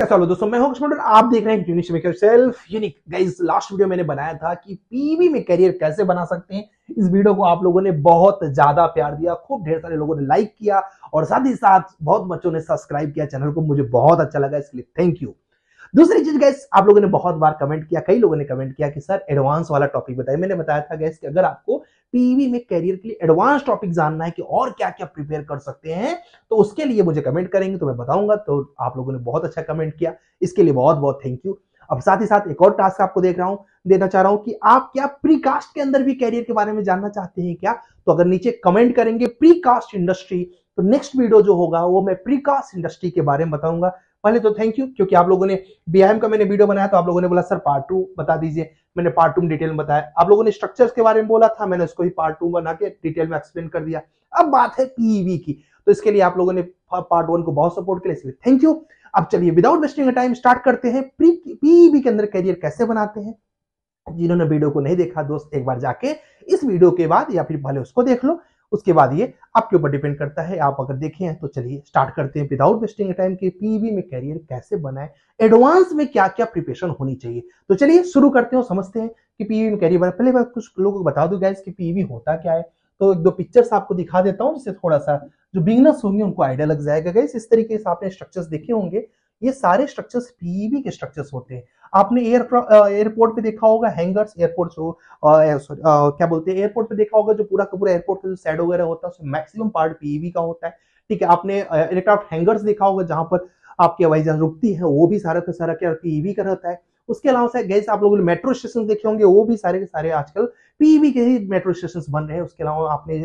कैसा हो दोस्तों मैं हूं आप देख रहे हैं unique maker self unique guys last video मैंने बनाया था कि पीवी में करियर कैसे बना सकते हैं इस वीडियो को आप लोगों ने बहुत ज्यादा प्यार दिया खूब ढेर सारे लोगों ने लाइक किया और साथ ही साथ बहुत बच्चों ने सब्सक्राइब किया चैनल को मुझे बहुत अच्छा लगा इसके लिए थैंक यू दूसरी चीज गैस आप लोगों ने बहुत बार कमेंट किया कई लोगों ने कमेंट किया कि सर एडवांस वाला टॉपिक बताया मैंने बताया था गैस कि अगर आपको पीवी में करियर के लिए एडवांस टॉपिक जानना है कि और क्या क्या प्रिपेयर कर सकते हैं तो उसके लिए मुझे कमेंट करेंगे तो मैं बताऊंगा तो आप लोगों ने बहुत अच्छा कमेंट किया इसके लिए बहुत बहुत थैंक यू अब साथ ही साथ एक और टास्क आपको देख रहा हूं देना चाह रहा हूं कि आप क्या प्रीकास्ट के अंदर भी कैरियर के बारे में जानना चाहते हैं क्या तो अगर नीचे कमेंट करेंगे प्रीकास्ट इंडस्ट्री तो नेक्स्ट वीडियो जो होगा वो मैं प्रीकास्ट इंडस्ट्री के बारे में बताऊंगा पहले तो थैंक यू क्योंकि आप लोगों ने बीआईएम का मैंने वीडियो बनाया तो आप लोगों ने बोला सर पार्ट टू बता दीजिए मैंने पार्ट टू में डिटेल में बताया आप लोगों ने स्ट्रक्चर्स के बारे में बोला था मैंने उसको ही पार्ट टू बना के डिटेल में एक्सप्लेन कर दिया अब बात है पीवी e की तो इसके लिए आप लोगों ने पार्ट वन को बहुत सपोर्ट किया इसलिए थैंक यू अब चलिए विदाउट वेस्टिंग टाइम स्टार्ट करते हैं पीवी e के अंदर कैरियर कैसे बनाते हैं जिन्होंने वीडियो को नहीं देखा दोस्त एक बार जाके इस वीडियो के बाद या फिर भले उसको देख लो उसके बाद ये आपके ऊपर डिपेंड करता है आप अगर देखें तो चलिए स्टार्ट करते हैं विदाउट वेस्टिंग टाइम के पीवी में कैरियर कैसे बनाए एडवांस में क्या क्या प्रिपरेशन होनी चाहिए तो चलिए शुरू करते हैं समझते हैं कि पीवी में कैरियर बनाए पहले बार कुछ लोगों को बता दू गाइज की पीवी होता क्या है तो एक दो पिक्चर्स आपको दिखा देता हूँ जिससे थोड़ा सा जो बिगनर्स होंगे उनको आइडिया लग जाएगा गाइज इस तरीके से आपने स्ट्रक्चर्स देखे होंगे ये सारे स्ट्रक्चर्स पीईबी e के स्ट्रक्चर्स होते हैं आपने एयर एयरपोर्ट पे देखा होगा हैंगर्स एयरपोर्ट सॉरी क्या बोलते हैं एयरपोर्ट पे देखा होगा जो पूरा का पूरा एयरपोर्ट का जो सेड वगैरह होता है मैक्सिमम पार्ट पीईवी का होता है ठीक है आपने एयरक्राफ्ट हैंगर्स देखा होगा जहां पर आपकी हवाई जहाज रुकती है वो भी सारा का सारा क्या पीईवी e का रहता है उसके अलावा से गैस आप लोगों ने मेट्रो स्टेशन देखे होंगे वो भी सारे के सारे आजकल पीईवी e के ही मेट्रो स्टेशन बन रहे हैं उसके अलावा आपने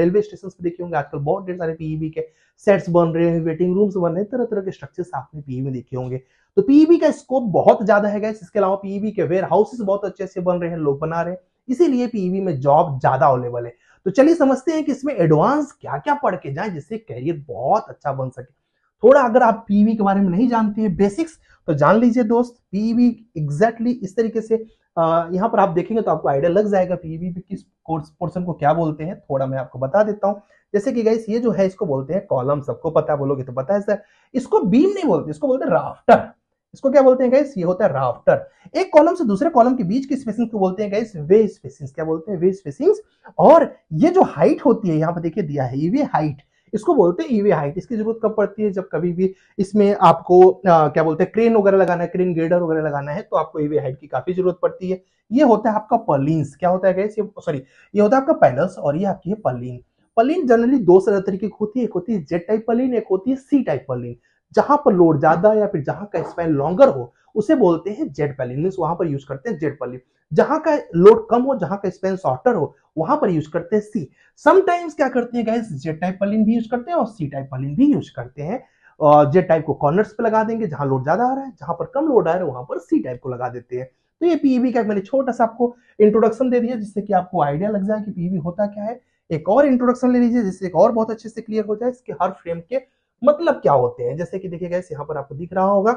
रेलवे स्टेशन भी देखे होंगे आजकल बहुत ढेर सारे पीईवी e के सेट्स बन रहे हैं वेटिंग रूम्स बन रहे हैं तरह तरह के स्ट्रक्चर्स आपने पीई e में देखे होंगे तो पीईवी का स्कोप बहुत ज्यादा है गैस इसके अलावा पीईवी के वेयर हाउसेस बहुत अच्छे से बन रहे हैं लोग बना रहे हैं इसीलिए पीईवी में जॉब ज्यादा अवेलेबल है तो चलिए समझते हैं कि इसमें एडवांस क्या क्या पढ़ के जाए जिससे करियर बहुत अच्छा बन सके थोड़ा अगर आप पीवी के बारे में नहीं जानते हैं बेसिक्स तो जान लीजिए दोस्त पीवी एग्जैक्टली exactly इस तरीके से यहाँ पर आप देखेंगे तो आपको आइडिया लग जाएगा पीवी किस कोर्स पोर्सन को क्या बोलते हैं थोड़ा मैं आपको बता देता हूँ जैसे कि गाइस ये जो है इसको बोलते हैं कॉलम सबको पता है बोलोगे तो पता है सर इसको बीम नहीं बोलते इसको बोलते हैं राफ्टर इसको क्या बोलते हैं गाइस ये होता है राफ्टर एक कॉलम से दूसरे कॉलम के बीच की स्पेसिंग को बोलते हैं गाइस वे स्पेसिंग क्या बोलते हैं वे स्पेसिंग और ये जो हाइट होती है यहाँ पर देखिए दिया है ये हाइट इसको बोलते हैं ईवी e हाइट इसकी जरूरत कब पड़ती है जब कभी भी इसमें आपको आ, क्या बोलते हैं क्रेन वगैरह लगाना है क्रेन ग्रेडर वगैरह लगाना है तो आपको ईवी e हाइट की काफी जरूरत पड़ती है ये होता है आपका पर्लिंस क्या होता है गैस ये सॉरी ये होता है आपका पैनल्स और ये आपकी है पर्लिन पर्लिन जनरली दो तरीके की होती है एक होती है जेड टाइप पर्लिन एक होती है सी टाइप पर्लिन जहां पर लोड ज्यादा या फिर जहां का स्पैन लॉन्गर हो उसे बोलते हैं जेड पैलिन वहां पर यूज करते हैं जेड पैलिन जहां का लोड कम हो जहां का स्पेन शॉर्टर हो वहां पर यूज करते हैं सी समटाइम्स क्या करते हैं गाइस जेड टाइप पलिन भी यूज करते हैं और सी टाइप पलिन भी यूज करते हैं जेड टाइप को कॉर्नर्स पे लगा देंगे जहां लोड ज्यादा आ रहा है जहां पर कम लोड आ रहा है वहां पर सी टाइप को लगा देते हैं तो ये पीवी का मैंने छोटा सा आपको इंट्रोडक्शन दे दिया जिससे कि आपको आइडिया लग जाए कि पीवी होता क्या है एक और इंट्रोडक्शन ले लीजिए जिससे एक और बहुत अच्छे से क्लियर हो जाए इसके हर फ्रेम के मतलब क्या होते हैं जैसे कि देखिए गैस यहाँ पर आपको दिख रहा होगा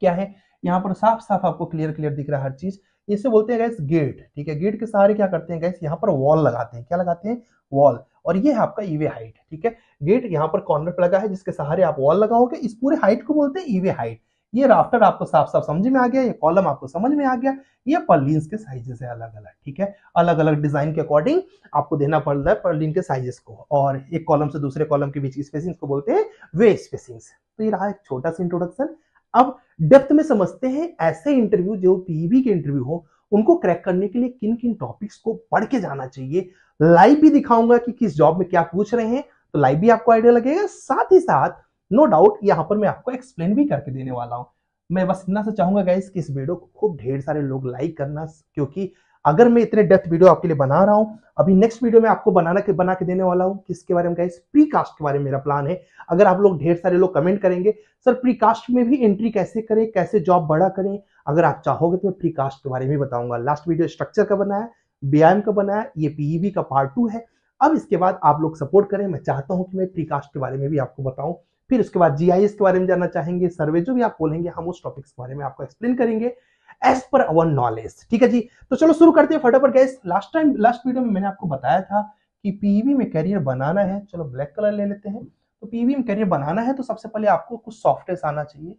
क्या है यहाँ पर साफ साफ आपको क्लियर क्लियर दिख रहा है हर चीज इसे बोलते हैं गैस गेट ठीक है गेट के सहारे क्या करते हैं गैस यहाँ पर वॉल लगाते हैं क्या लगाते हैं वॉल और ये है आपका ईवे e हाइट ठीक है गेट यहाँ पर कॉर्नर पर लगा है जिसके सहारे आप वॉल लगाओगे इस पूरे हाइट को बोलते हैं ईवे e हाइट ये राफ्टर आपको साफ साफ समझ में आ गया ये कॉलम आपको समझ में आ गया ये पर्लिन के साइजेस है अलग अलग ठीक है अलग अलग डिजाइन के अकॉर्डिंग आपको देना पड़ता है पर्लिन के साइजेस को और एक कॉलम से दूसरे कॉलम के बीच स्पेसिंग्स को बोलते हैं वे स्पेसिंग्स तो ये रहा एक छोटा सा इंट्रोडक्शन अब डेप्थ में समझते हैं ऐसे इंटरव्यू जो पीईबी e के इंटरव्यू हो उनको क्रैक करने के लिए किन किन टॉपिक्स को पढ़ के जाना चाहिए लाइव भी दिखाऊंगा कि किस जॉब में क्या पूछ रहे हैं तो लाइव भी आपको आइडिया लगेगा साथ ही साथ नो डाउट यहां पर मैं आपको एक्सप्लेन भी करके देने वाला हूं मैं बस इतना सा चाहूंगा गाइस कि इस वीडियो को खूब ढेर सारे लोग लाइक करना क्योंकि अगर मैं इतने डेप्थ वीडियो आपके लिए बना रहा हूँ अभी नेक्स्ट वीडियो में आपको बनाना के बना के देने वाला हूँ किसके बारे में गाइस प्री कास्ट के बारे में मेरा प्लान है अगर आप लोग ढेर सारे लोग कमेंट करेंगे सर प्री कास्ट में भी एंट्री कैसे करें कैसे जॉब बड़ा करें अगर आप चाहोगे तो मैं प्री कास्ट के बारे में बताऊंगा लास्ट वीडियो स्ट्रक्चर का बनाया बी का बनाया ये पीईबी e का पार्ट टू है अब इसके बाद आप लोग सपोर्ट करें मैं चाहता हूँ कि मैं प्री कास्ट के बारे में भी आपको बताऊँ फिर उसके बाद जीआईएस के बारे में जानना चाहेंगे सर्वे जो भी आप बोलेंगे हम उस टॉपिक्स के बारे में आपको एक्सप्लेन करेंगे एज पर अवर नॉलेज ठीक है जी तो चलो शुरू करते हैं फटाफट guys last time last video में मैंने आपको बताया था कि पीवी में करियर बनाना है चलो ब्लैक कलर ले लेते हैं तो पीवी में करियर बनाना है तो सबसे पहले आपको कुछ सॉफ्टवेयर आना चाहिए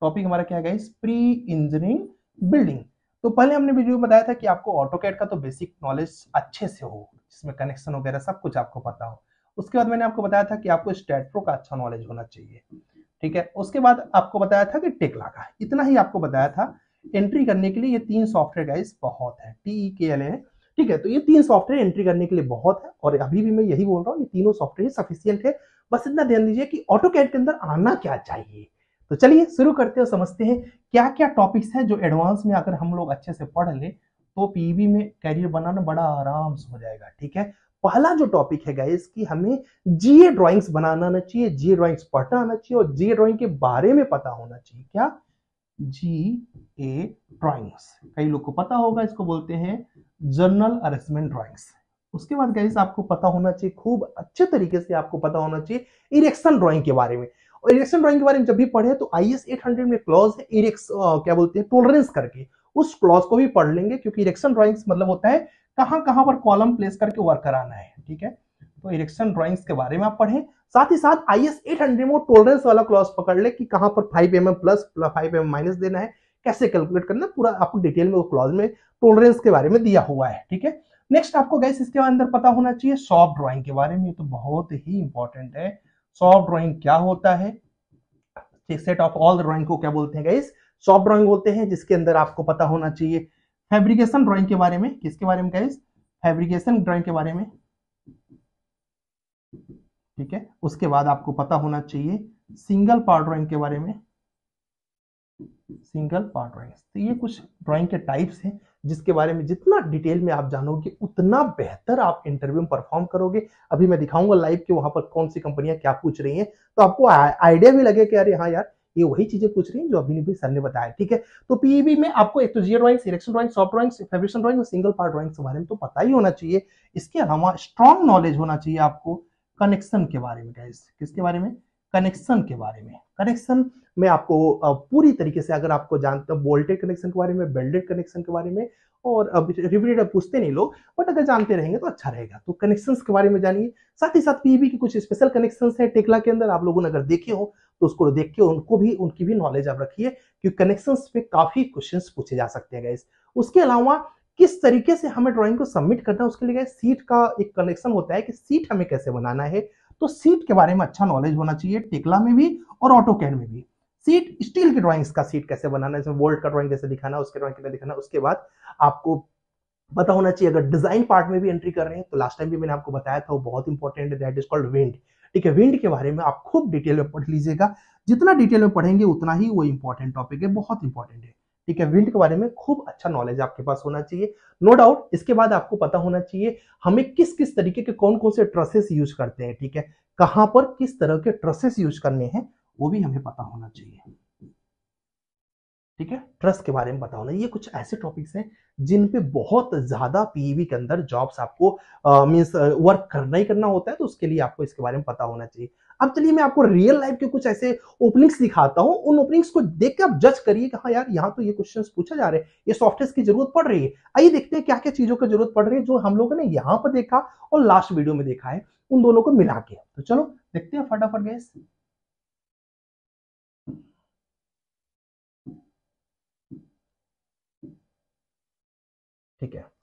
टॉपिक हमारा क्या है प्री इंजीनियरिंग बिल्डिंग तो पहले हमने वीडियो में बताया था कि आपको ऑटो का तो बेसिक नॉलेज अच्छे से हो जिसमें कनेक्शन वगैरह सब कुछ आपको पता हो उसके बाद मैंने आपको बताया था कि आपको स्टेट्रो का अच्छा नॉलेज होना चाहिए ठीक है उसके बाद आपको बताया था कि टेकला का इतना ही आपको बताया था एंट्री करने के लिए ये तीन सॉफ्टवेयर गाइस बहुत है टी ई के एल ए ठीक है तो ये तीन सॉफ्टवेयर एंट्री करने के लिए बहुत है और अभी भी मैं यही बोल रहा हूँ ये तीनों सॉफ्टवेयर सफिशियंट है बस इतना ध्यान दीजिए कि ऑटो कैड के अंदर आना क्या चाहिए तो चलिए शुरू करते हैं समझते हैं क्या क्या टॉपिक्स हैं जो एडवांस में अगर हम लोग अच्छे से पढ़ लें तो पीबी e में कैरियर बनाना बड़ा आराम से हो जाएगा ठीक है पहला जो टॉपिक है गाइस कि हमें जीए ड्राइंग्स बनाना आना चाहिए जीए ड्राइंग्स पढ़ना आना चाहिए और जीए ड्राइंग के बारे में पता होना चाहिए क्या जी ए ड्रॉइंग्स कई लोग को पता होगा इसको बोलते हैं जर्नल अरेस्टमेंट ड्रॉइंग्स उसके बाद गाइस आपको पता होना चाहिए खूब अच्छे तरीके से आपको पता होना चाहिए इरेक्शन ड्राइंग के बारे में और इरेक्शन ड्राइंग के बारे में जब भी पढ़े तो आई एस एट हंड्रेड में क्लॉज है इरेक्स क्या बोलते हैं टोलरेंस करके उस क्लॉज को भी पढ़ लेंगे क्योंकि इरेक्शन ड्राइंग्स मतलब होता है कहां कहां पर कॉलम प्लेस करके वर्क कराना है ठीक है तो इरेक्शन ड्रॉइंग्स के बारे में आप पढ़ें साथ ही साथ आई एस एट हंड्रेड में टोलरेंस वाला क्लॉज पकड़ ले कि कहां पर five M M plus five M minus देना है कैसे कैलकुलेट करना पूरा आपको डिटेल में वो क्लॉज में टोलरेंस के बारे में दिया हुआ है ठीक है नेक्स्ट आपको गैस इसके अंदर पता होना चाहिए सॉफ्ट ड्रॉइंग के बारे में तो बहुत ही इंपॉर्टेंट है सॉफ्ट ड्रॉइंग क्या होता है सेट ऑफ ऑल ड्रॉइंग को क्या बोलते हैं गैस सॉफ्ट ड्रॉइंग बोलते हैं जिसके अंदर आपको पता होना चाहिए फैब्रिकेशन ड्रॉइंग के बारे में किसके बारे में गैस फैब्रिकेशन ड्रॉइंग के बारे में ठीक है उसके बाद आपको पता होना चाहिए सिंगल पार्ट ड्राइंग के बारे में सिंगल पार्ट ड्राइंग तो ये कुछ ड्राइंग के टाइप्स हैं जिसके बारे में जितना डिटेल में आप जानोगे उतना बेहतर आप इंटरव्यू में परफॉर्म करोगे अभी मैं दिखाऊंगा लाइव के वहां पर कौन सी कंपनियां क्या पूछ रही हैं तो आपको आइडिया भी लगे कि अरे हाँ यार ये वही चीजें पूछ रही हैं जो अभी सर ने बताया ठीक है तो पीईबी e में आपको एक तो zero drawing selection drawing shop drawing fabrication drawing और सिंगल पार्ट ड्रॉइंग के बारे में तो पता ही होना चाहिए इसके अलावा स्ट्रॉन्ग नॉलेज होना चाहिए आपको कनेक्शन के बारे में गैस किसके बारे में कनेक्शन के बारे में कनेक्शन में आपको पूरी तरीके से अगर आपको जानते हैं वोल्टेज कनेक्शन के बारे में बेल्डेड कनेक्शन के बारे में और रिपीटेड पूछते नहीं लोग बट अगर जानते रहेंगे तो अच्छा रहेगा तो कनेक्शंस के बारे में जानिए साथ ही साथ पीबी के कुछ स्पेशल कनेक्शंस है टेकला के अंदर आप लोगों ने अगर देखे हो तो उसको देख के उनको भी उनकी भी नॉलेज आप रखिए क्योंकि कनेक्शंस पे काफी क्वेश्चंस पूछे जा सकते हैं गाइस उसके अलावा किस तरीके से हमें ड्राइंग को सबमिट करना है उसके लिए सीट का एक कनेक्शन होता है कि सीट हमें कैसे बनाना है तो सीट के बारे में अच्छा नॉलेज होना चाहिए टिकला में भी और ऑटो कैन में भी सीट स्टील की ड्राइंग्स का सीट कैसे बनाना है इसमें वोल्ट का ड्राइंग कैसे दिखाना उसके ड्राइंग कैसे दिखाना उसके बाद आपको पता होना चाहिए अगर डिजाइन पार्ट में भी एंट्री कर रहे हैं तो लास्ट टाइम भी मैंने आपको बताया था वो बहुत इंपॉर्टेंट है दैट इज कॉल्ड विंड ठीक है विंड के बारे में आप खूब डिटेल में पढ़ लीजिएगा जितना डिटेल में पढ़ेंगे उतना ही वो इंपॉर्टेंट टॉपिक है बहुत इंपॉर्टेंट है ठीक है विंड के बारे में खूब अच्छा नॉलेज आपके पास होना चाहिए नो डाउट इसके बाद आपको पता होना चाहिए हमें किस किस तरीके के कौन कौन से ट्रसेस यूज करते हैं ठीक है कहां पर किस तरह के ट्रसेस यूज करने हैं वो भी हमें पता होना चाहिए ठीक है ट्रस्ट के बारे में पता होना ये कुछ ऐसे टॉपिक्स हैं जिन पे बहुत ज्यादा पीवी e के अंदर जॉब्स आपको मीन्स वर्क करना ही करना होता है तो उसके लिए आपको इसके बारे में पता होना चाहिए अब चलिए मैं आपको रियल लाइफ के कुछ ऐसे ओपनिंग्स दिखाता हूं उन ओपनिंग्स को देख के आप जज करिए कि हाँ यार यहाँ तो ये क्वेश्चन पूछा जा रहे हैं ये सॉफ्टवेयर की जरूरत पड़ रही है आइए देखते हैं क्या क्या चीजों की जरूरत पड़ रही है जो हम लोगों ने यहाँ पर देखा और लास्ट वीडियो में देखा है उन दोनों को मिला के तो चलो देखते हैं फटाफट गैस ठीक है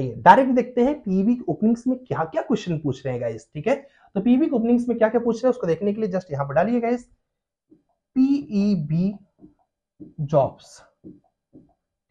आइए डायरेक्ट देखते हैं पीवी ओपनिंग्स में क्या क्या क्वेश्चन पूछ रहे हैं गाइस ठीक है तो पीवी ओपनिंग्स में क्या क्या पूछ रहे हैं उसको देखने के लिए जस्ट यहां पर डालिए गाइस पीईबी जॉब्स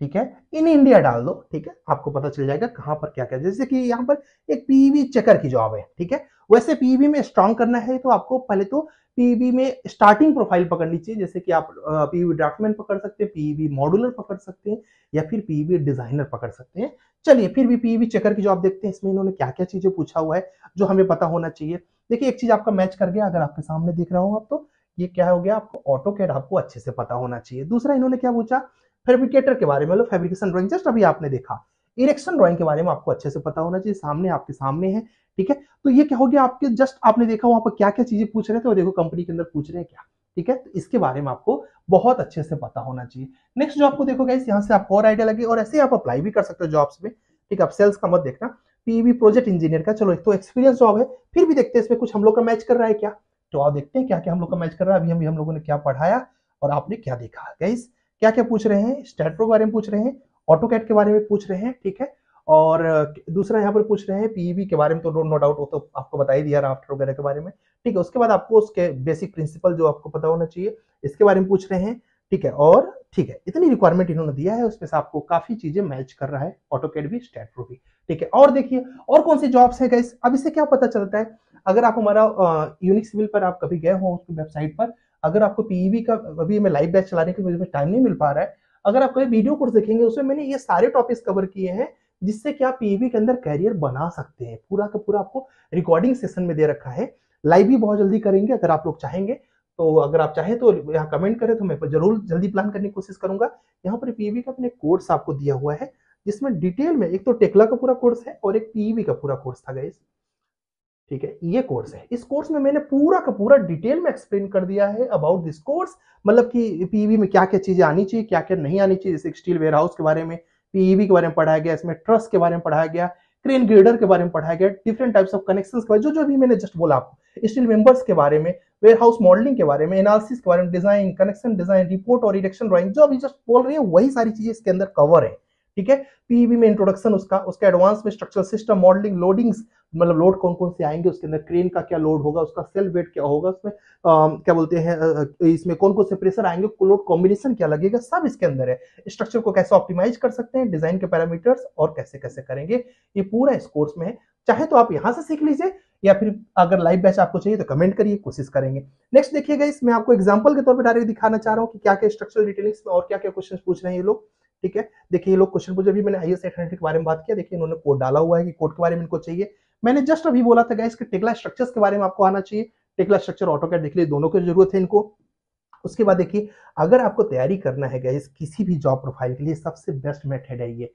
ठीक है इन इंडिया डाल दो ठीक है आपको पता चल जाएगा कहां पर क्या क्या जैसे कि यहाँ पर एक पीवी चेकर की जॉब है ठीक है वैसे पीवी में स्ट्रांग करना है तो आपको पहले तो पीवी में स्टार्टिंग प्रोफाइल पकड़नी चाहिए जैसे कि आप पीवी ड्राफ्टमैन पकड़ सकते हैं पीवी मॉडुलर पकड़ सकते हैं या फिर पीवी डिजाइनर पकड़ सकते हैं चलिए फिर भी पीवी चेकर की जॉब देखते हैं इसमें इन्होंने क्या क्या चीजें पूछा हुआ है जो हमें पता होना चाहिए देखिए एक चीज आपका मैच कर गया अगर आपके सामने देख रहा हूं आप तो ये क्या हो गया आपको ऑटो कैड आपको अच्छे से पता होना चाहिए दूसरा इन्होंने क्या पूछा फेब्रिकेटर के बारे में मतलब फेब्रिकेशन ड्रॉइंग जस्ट अभी आपने देखा इरेक्शन ड्रॉइंग के बारे में आपको अच्छे से पता होना चाहिए सामने आपके सामने है ठीक है तो ये क्या हो गया आपके जस्ट आपने देखा वहां पर क्या क्या चीजें पूछ रहे थे वो देखो कंपनी के अंदर पूछ रहे हैं क्या ठीक है तो इसके बारे में आपको बहुत अच्छे से पता होना चाहिए नेक्स्ट जो आपको देखो गाइस यहाँ से आपको और आइडिया लगे और ऐसे आप अप्लाई भी कर सकते हो जॉब्स में ठीक है आप सेल्स का मत देखना पीवी प्रोजेक्ट इंजीनियर का चलो एक तो एक्सपीरियंस जॉब है फिर भी देखते हैं इसमें कुछ हम लोग का मैच कर रहा है क्या तो आप देखते हैं क्या क्या हम लोग का मैच कर रहा है अभी हम हम लोगों ने क्या पढ़ाया और आपने क्या देखा गाइस क्या क्या पूछ रहे हैं स्टेट्रो के बारे में पूछ रहे हैं ऑटो के बारे में पूछ रहे हैं ठीक है और दूसरा यहाँ पर पूछ रहे हैं पीवी e के बारे में तो नो डाउट वो तो आपको बता ही दिया राफ्टर वगैरह के बारे में ठीक है उसके बाद आपको उसके बेसिक प्रिंसिपल जो आपको पता होना चाहिए इसके बारे में पूछ रहे हैं ठीक है और ठीक है इतनी रिक्वायरमेंट इन्होंने दिया है उसमें से आपको काफी चीजें मैच कर रहा है ऑटोकेट भी प्रो भी ठीक है और देखिए और कौन सी जॉब्स है अब इससे क्या पता चलता है अगर आप हमारा यूनिक सिविल पर आप कभी गए हो उसकी वेबसाइट पर अगर आपको पीईवी e का अभी मैं लाइव बैच चलाने के लिए टाइम नहीं मिल पा रहा है अगर आप कभी वीडियो कोर्स देखेंगे उसमें मैंने ये सारे टॉपिक्स कवर किए हैं जिससे कि आप पीईवी e के अंदर कैरियर बना सकते हैं पूरा का पूरा आपको रिकॉर्डिंग सेशन में दे रखा है लाइव भी बहुत जल्दी करेंगे अगर आप लोग चाहेंगे तो अगर आप चाहें तो यहाँ कमेंट करें तो मैं जरूर जल्दी प्लान करने की कोशिश करूंगा यहाँ पर पीईवी e का अपने कोर्स आपको दिया हुआ है जिसमें डिटेल में एक तो टेक्ला का पूरा कोर्स है और एक पीईवी का पूरा कोर्स था गाइस ठीक है ये कोर्स है इस कोर्स में मैंने पूरा का पूरा डिटेल में एक्सप्लेन कर दिया है अबाउट दिस कोर्स मतलब कि पीईवी e में क्या क्या चीजें आनी चाहिए क्या क्या नहीं आनी चाहिए जैसे स्टील वेयर हाउस के बारे में पीईवी e के बारे में पढ़ाया गया इसमें ट्रस के बारे में पढ़ाया गया क्रेन ग्रेडर के बारे में पढ़ाया गया डिफरेंट टाइप्स ऑफ कनेक्शन के बारे जो जो भी मैंने जस्ट बोला आपको स्टील मेंबर्स के बारे में वेयर हाउस मॉडलिंग के बारे में एनालिसिस के बारे में डिजाइन कनेक्शन डिजाइन रिपोर्ट और इलेक्शन ड्राइंग जो अभी जस्ट बोल रही है वही सारी चीजें इसके अंदर कवर है ठीक है पीवी e में इंट्रोडक्शन उसका उसके एडवांस में स्ट्रक्चरल सिस्टम मॉडलिंग लोडिंग्स मतलब लोड कौन कौन से आएंगे उसके अंदर क्रेन का क्या लोड होगा उसका सेल वेट क्या होगा उसमें आ, क्या बोलते हैं इसमें कौन कौन से प्रेशर आएंगे लोड कॉम्बिनेशन क्या लगेगा सब इसके अंदर है स्ट्रक्चर को कैसे ऑप्टिमाइज कर सकते हैं डिजाइन के पैरामीटर्स और कैसे कैसे करेंगे ये पूरा इस कोर्स में है चाहे तो आप यहाँ से सीख लीजिए या फिर अगर लाइव बैच आपको चाहिए तो कमेंट करिए कोशिश करेंगे नेक्स्ट देखिएगा इसमें आपको एग्जाम्पल के तौर पर डायरेक्ट दिखाना चाह रहा हूँ कि क्या क्या स्ट्रक्चरल डिटेलिंग्स में और क्या क्या क्वेश्चन पूछ रहे हैं ये लोग ठीक है देखिए ये लोग क्वेश्चन पूछे अभी मैंने आईएस एस के बारे में बात किया देखिए इन्होंने कोड डाला हुआ है कि कोड के बारे में इनको चाहिए मैंने जस्ट अभी बोला था गाइस कि टेक्ला स्ट्रक्चर्स के बारे में आपको आना चाहिए टेक्ला स्ट्रक्चर ऑटो कैट देख लिए दोनों की जरूरत है इनको उसके बाद देखिए अगर आपको तैयारी करना है गाइस किसी भी जॉब प्रोफाइल के लिए सबसे बेस्ट मेथड है ये